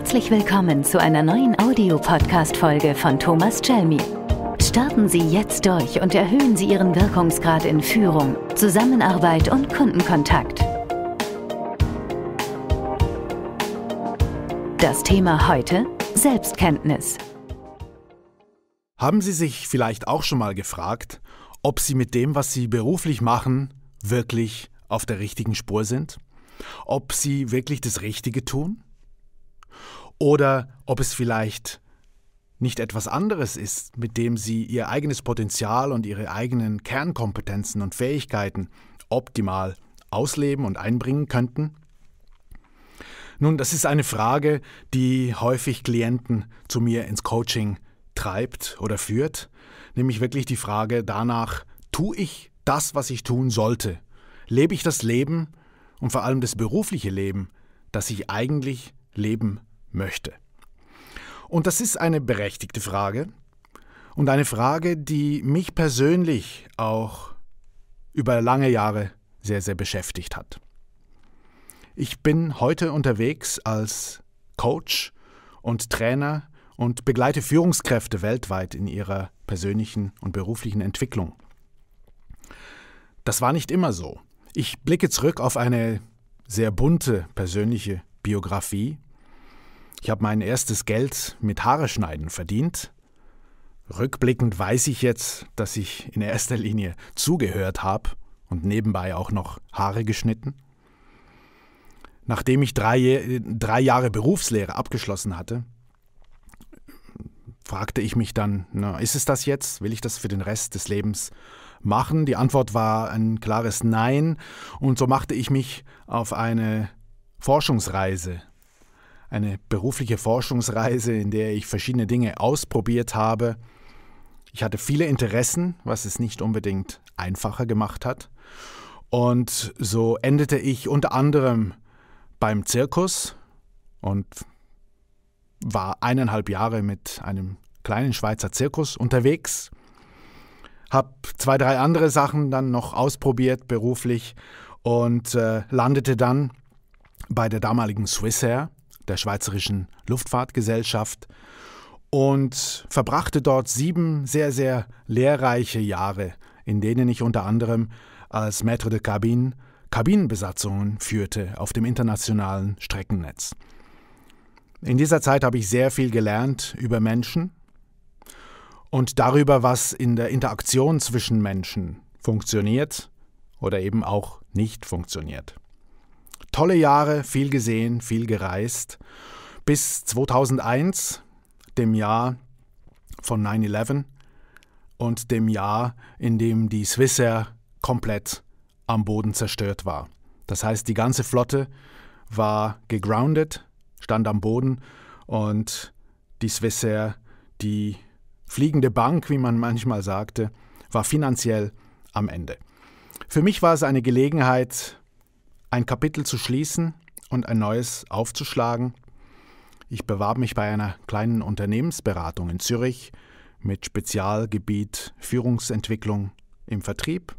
Herzlich willkommen zu einer neuen Audiopodcast-Folge von Thomas Chelmi. Starten Sie jetzt durch und erhöhen Sie Ihren Wirkungsgrad in Führung, Zusammenarbeit und Kundenkontakt. Das Thema heute: Selbstkenntnis. Haben Sie sich vielleicht auch schon mal gefragt, ob Sie mit dem, was Sie beruflich machen, wirklich auf der richtigen Spur sind? Ob Sie wirklich das Richtige tun? oder ob es vielleicht nicht etwas anderes ist, mit dem sie ihr eigenes Potenzial und ihre eigenen Kernkompetenzen und Fähigkeiten optimal ausleben und einbringen könnten? Nun, das ist eine Frage, die häufig Klienten zu mir ins Coaching treibt oder führt, nämlich wirklich die Frage danach, tue ich das, was ich tun sollte? Lebe ich das Leben und vor allem das berufliche Leben, das ich eigentlich leben möchte. Und das ist eine berechtigte Frage und eine Frage, die mich persönlich auch über lange Jahre sehr, sehr beschäftigt hat. Ich bin heute unterwegs als Coach und Trainer und begleite Führungskräfte weltweit in ihrer persönlichen und beruflichen Entwicklung. Das war nicht immer so. Ich blicke zurück auf eine sehr bunte persönliche Biografie. Ich habe mein erstes Geld mit Haare schneiden verdient. Rückblickend weiß ich jetzt, dass ich in erster Linie zugehört habe und nebenbei auch noch Haare geschnitten. Nachdem ich drei, drei Jahre Berufslehre abgeschlossen hatte, fragte ich mich dann, na, ist es das jetzt? Will ich das für den Rest des Lebens machen? Die Antwort war ein klares Nein und so machte ich mich auf eine Forschungsreise. Eine berufliche Forschungsreise, in der ich verschiedene Dinge ausprobiert habe. Ich hatte viele Interessen, was es nicht unbedingt einfacher gemacht hat. Und so endete ich unter anderem beim Zirkus und war eineinhalb Jahre mit einem kleinen Schweizer Zirkus unterwegs. Habe zwei, drei andere Sachen dann noch ausprobiert beruflich und äh, landete dann bei der damaligen Swissair, der Schweizerischen Luftfahrtgesellschaft, und verbrachte dort sieben sehr, sehr lehrreiche Jahre, in denen ich unter anderem als Maître de Cabine Kabinenbesatzungen führte auf dem internationalen Streckennetz. In dieser Zeit habe ich sehr viel gelernt über Menschen und darüber, was in der Interaktion zwischen Menschen funktioniert oder eben auch nicht funktioniert. Tolle Jahre, viel gesehen, viel gereist. Bis 2001, dem Jahr von 9-11 und dem Jahr, in dem die Swissair komplett am Boden zerstört war. Das heißt, die ganze Flotte war gegroundet, stand am Boden und die Swissair, die fliegende Bank, wie man manchmal sagte, war finanziell am Ende. Für mich war es eine Gelegenheit, ein Kapitel zu schließen und ein neues aufzuschlagen. Ich bewarb mich bei einer kleinen Unternehmensberatung in Zürich mit Spezialgebiet Führungsentwicklung im Vertrieb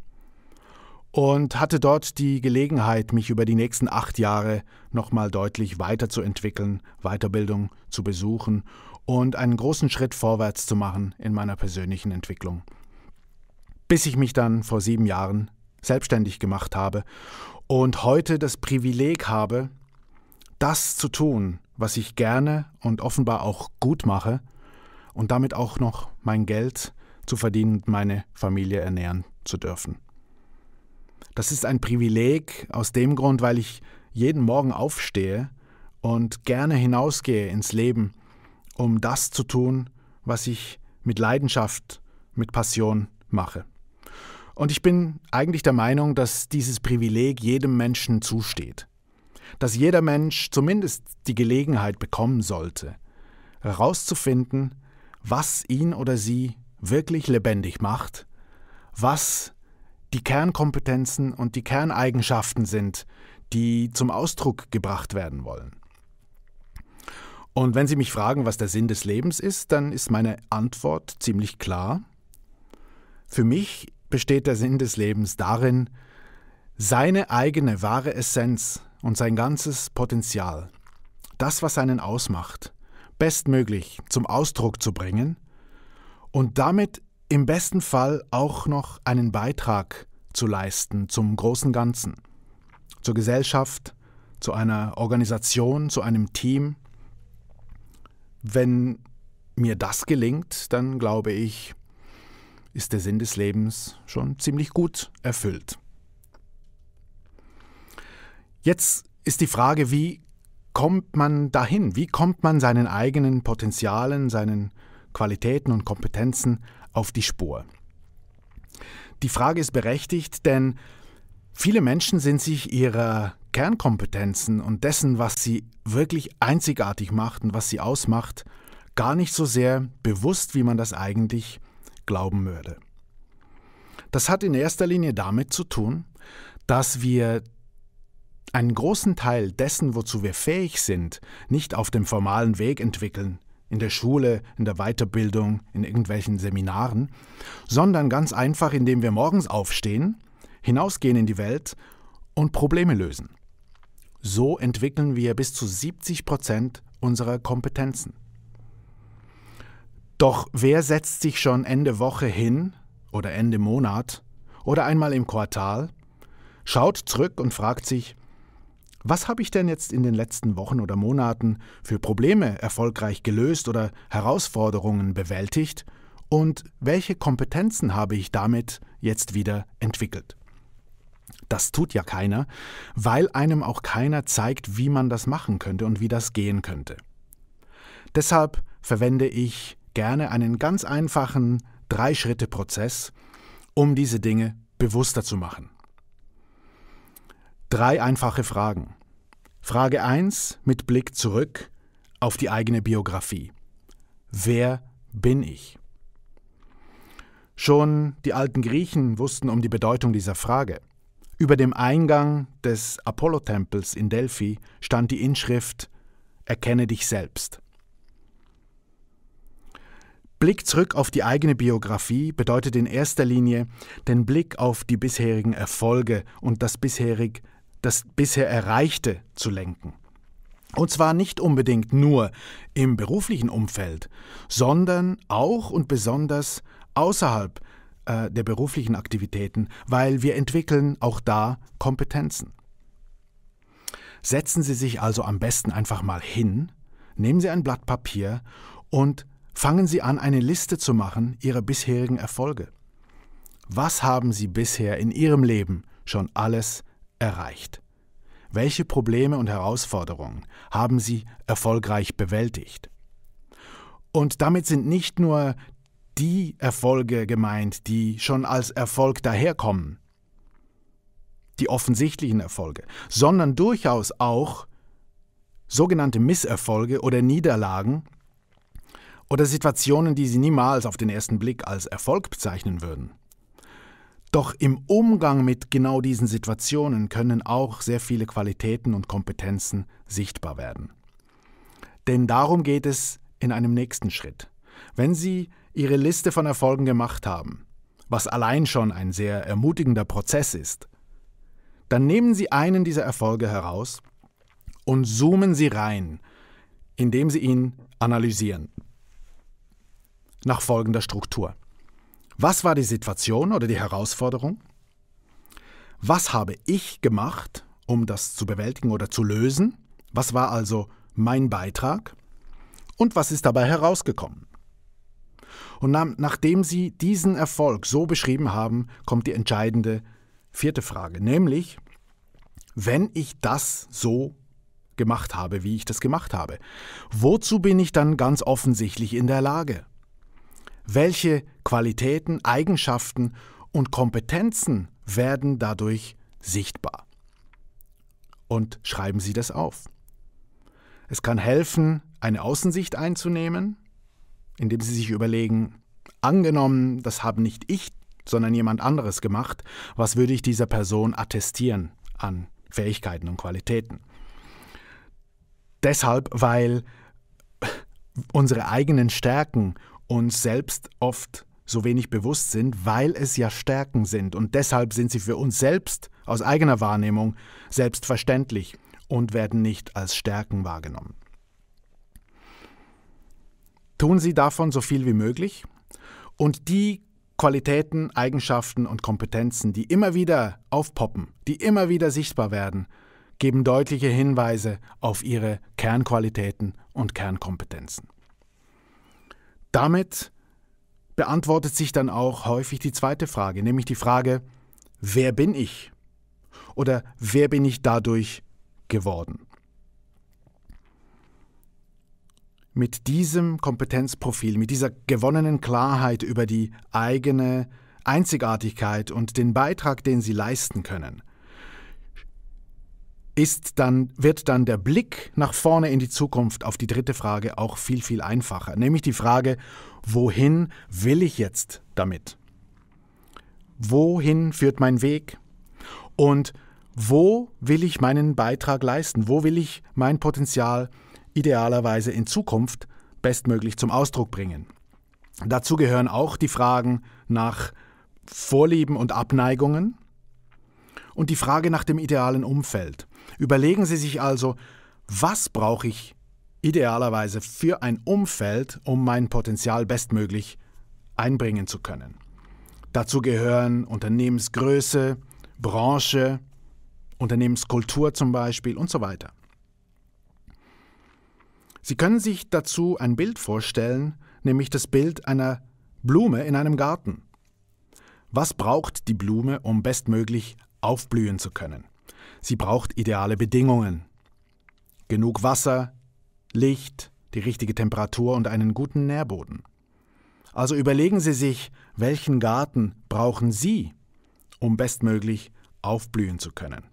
und hatte dort die Gelegenheit, mich über die nächsten acht Jahre nochmal deutlich weiterzuentwickeln, Weiterbildung zu besuchen und einen großen Schritt vorwärts zu machen in meiner persönlichen Entwicklung. Bis ich mich dann vor sieben Jahren selbstständig gemacht habe und heute das Privileg habe, das zu tun, was ich gerne und offenbar auch gut mache und damit auch noch mein Geld zu verdienen und meine Familie ernähren zu dürfen. Das ist ein Privileg aus dem Grund, weil ich jeden Morgen aufstehe und gerne hinausgehe ins Leben, um das zu tun, was ich mit Leidenschaft, mit Passion mache. Und ich bin eigentlich der Meinung, dass dieses Privileg jedem Menschen zusteht. Dass jeder Mensch zumindest die Gelegenheit bekommen sollte, herauszufinden, was ihn oder sie wirklich lebendig macht, was die Kernkompetenzen und die Kerneigenschaften sind, die zum Ausdruck gebracht werden wollen. Und wenn Sie mich fragen, was der Sinn des Lebens ist, dann ist meine Antwort ziemlich klar. Für mich besteht der Sinn des Lebens darin, seine eigene wahre Essenz und sein ganzes Potenzial, das, was einen ausmacht, bestmöglich zum Ausdruck zu bringen und damit im besten Fall auch noch einen Beitrag zu leisten zum großen Ganzen, zur Gesellschaft, zu einer Organisation, zu einem Team. Wenn mir das gelingt, dann glaube ich, ist der Sinn des Lebens schon ziemlich gut erfüllt. Jetzt ist die Frage, wie kommt man dahin? Wie kommt man seinen eigenen Potenzialen, seinen Qualitäten und Kompetenzen auf die Spur? Die Frage ist berechtigt, denn viele Menschen sind sich ihrer Kernkompetenzen und dessen, was sie wirklich einzigartig macht und was sie ausmacht, gar nicht so sehr bewusst, wie man das eigentlich glauben würde. Das hat in erster Linie damit zu tun, dass wir einen großen Teil dessen, wozu wir fähig sind, nicht auf dem formalen Weg entwickeln, in der Schule, in der Weiterbildung, in irgendwelchen Seminaren, sondern ganz einfach, indem wir morgens aufstehen, hinausgehen in die Welt und Probleme lösen. So entwickeln wir bis zu 70 Prozent unserer Kompetenzen. Doch wer setzt sich schon Ende Woche hin oder Ende Monat oder einmal im Quartal, schaut zurück und fragt sich, was habe ich denn jetzt in den letzten Wochen oder Monaten für Probleme erfolgreich gelöst oder Herausforderungen bewältigt und welche Kompetenzen habe ich damit jetzt wieder entwickelt? Das tut ja keiner, weil einem auch keiner zeigt, wie man das machen könnte und wie das gehen könnte. Deshalb verwende ich gerne einen ganz einfachen Drei-Schritte-Prozess, um diese Dinge bewusster zu machen. Drei einfache Fragen. Frage 1 mit Blick zurück auf die eigene Biografie. Wer bin ich? Schon die alten Griechen wussten um die Bedeutung dieser Frage. Über dem Eingang des Apollo-Tempels in Delphi stand die Inschrift Erkenne dich selbst. Blick zurück auf die eigene Biografie bedeutet in erster Linie den Blick auf die bisherigen Erfolge und das, bisherig, das bisher Erreichte zu lenken. Und zwar nicht unbedingt nur im beruflichen Umfeld, sondern auch und besonders außerhalb äh, der beruflichen Aktivitäten, weil wir entwickeln auch da Kompetenzen. Setzen Sie sich also am besten einfach mal hin, nehmen Sie ein Blatt Papier und fangen Sie an, eine Liste zu machen Ihrer bisherigen Erfolge. Was haben Sie bisher in Ihrem Leben schon alles erreicht? Welche Probleme und Herausforderungen haben Sie erfolgreich bewältigt? Und damit sind nicht nur die Erfolge gemeint, die schon als Erfolg daherkommen, die offensichtlichen Erfolge, sondern durchaus auch sogenannte Misserfolge oder Niederlagen, oder Situationen, die sie niemals auf den ersten Blick als Erfolg bezeichnen würden. Doch im Umgang mit genau diesen Situationen können auch sehr viele Qualitäten und Kompetenzen sichtbar werden. Denn darum geht es in einem nächsten Schritt. Wenn Sie Ihre Liste von Erfolgen gemacht haben, was allein schon ein sehr ermutigender Prozess ist, dann nehmen Sie einen dieser Erfolge heraus und zoomen Sie rein, indem Sie ihn analysieren nach folgender Struktur. Was war die Situation oder die Herausforderung? Was habe ich gemacht, um das zu bewältigen oder zu lösen? Was war also mein Beitrag? Und was ist dabei herausgekommen? Und nachdem Sie diesen Erfolg so beschrieben haben, kommt die entscheidende vierte Frage, nämlich, wenn ich das so gemacht habe, wie ich das gemacht habe, wozu bin ich dann ganz offensichtlich in der Lage? Welche Qualitäten, Eigenschaften und Kompetenzen werden dadurch sichtbar? Und schreiben Sie das auf. Es kann helfen, eine Außensicht einzunehmen, indem Sie sich überlegen, angenommen, das habe nicht ich, sondern jemand anderes gemacht, was würde ich dieser Person attestieren an Fähigkeiten und Qualitäten? Deshalb, weil unsere eigenen Stärken uns selbst oft so wenig bewusst sind, weil es ja Stärken sind und deshalb sind sie für uns selbst aus eigener Wahrnehmung selbstverständlich und werden nicht als Stärken wahrgenommen. Tun Sie davon so viel wie möglich und die Qualitäten, Eigenschaften und Kompetenzen, die immer wieder aufpoppen, die immer wieder sichtbar werden, geben deutliche Hinweise auf Ihre Kernqualitäten und Kernkompetenzen. Damit beantwortet sich dann auch häufig die zweite Frage, nämlich die Frage, wer bin ich? Oder wer bin ich dadurch geworden? Mit diesem Kompetenzprofil, mit dieser gewonnenen Klarheit über die eigene Einzigartigkeit und den Beitrag, den sie leisten können, ist dann, wird dann der Blick nach vorne in die Zukunft auf die dritte Frage auch viel, viel einfacher. Nämlich die Frage, wohin will ich jetzt damit? Wohin führt mein Weg? Und wo will ich meinen Beitrag leisten? Wo will ich mein Potenzial idealerweise in Zukunft bestmöglich zum Ausdruck bringen? Dazu gehören auch die Fragen nach Vorlieben und Abneigungen und die Frage nach dem idealen Umfeld. Überlegen Sie sich also, was brauche ich idealerweise für ein Umfeld, um mein Potenzial bestmöglich einbringen zu können. Dazu gehören Unternehmensgröße, Branche, Unternehmenskultur zum Beispiel und so weiter. Sie können sich dazu ein Bild vorstellen, nämlich das Bild einer Blume in einem Garten. Was braucht die Blume, um bestmöglich aufblühen zu können? Sie braucht ideale Bedingungen. Genug Wasser, Licht, die richtige Temperatur und einen guten Nährboden. Also überlegen Sie sich, welchen Garten brauchen Sie, um bestmöglich aufblühen zu können.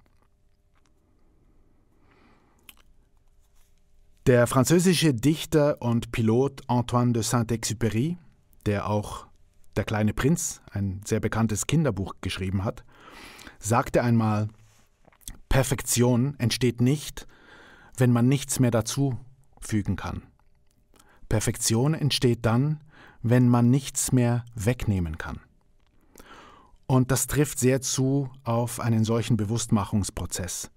Der französische Dichter und Pilot Antoine de Saint-Exupéry, der auch Der kleine Prinz, ein sehr bekanntes Kinderbuch geschrieben hat, sagte einmal, Perfektion entsteht nicht, wenn man nichts mehr dazu fügen kann. Perfektion entsteht dann, wenn man nichts mehr wegnehmen kann. Und das trifft sehr zu auf einen solchen Bewusstmachungsprozess.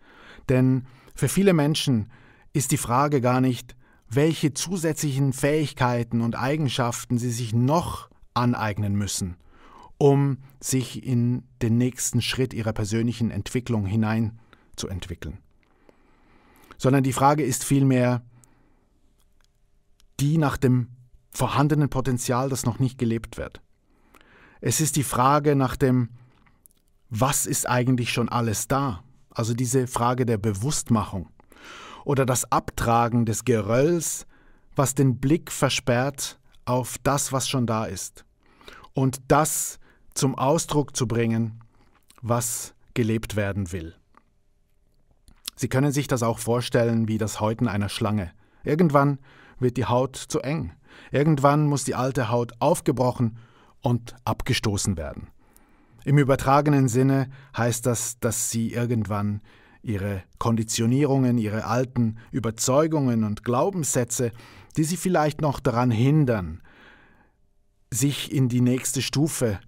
Denn für viele Menschen ist die Frage gar nicht, welche zusätzlichen Fähigkeiten und Eigenschaften sie sich noch aneignen müssen, um sich in den nächsten Schritt ihrer persönlichen Entwicklung hinein zu entwickeln. Sondern die Frage ist vielmehr, die nach dem vorhandenen Potenzial, das noch nicht gelebt wird. Es ist die Frage nach dem, was ist eigentlich schon alles da? Also diese Frage der Bewusstmachung oder das Abtragen des Gerölls, was den Blick versperrt auf das, was schon da ist. Und das zum Ausdruck zu bringen, was gelebt werden will. Sie können sich das auch vorstellen wie das Häuten einer Schlange. Irgendwann wird die Haut zu eng. Irgendwann muss die alte Haut aufgebrochen und abgestoßen werden. Im übertragenen Sinne heißt das, dass sie irgendwann ihre Konditionierungen, ihre alten Überzeugungen und Glaubenssätze, die sie vielleicht noch daran hindern, sich in die nächste Stufe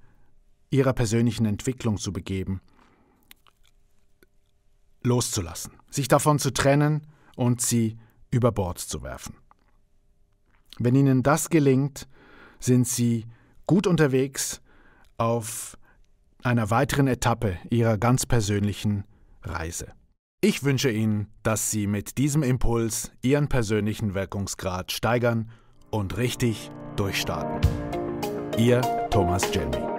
ihrer persönlichen Entwicklung zu begeben, loszulassen sich davon zu trennen und sie über Bord zu werfen. Wenn ihnen das gelingt, sind sie gut unterwegs auf einer weiteren Etappe ihrer ganz persönlichen Reise. Ich wünsche Ihnen, dass Sie mit diesem Impuls Ihren persönlichen Wirkungsgrad steigern und richtig durchstarten. Ihr Thomas Jelmy.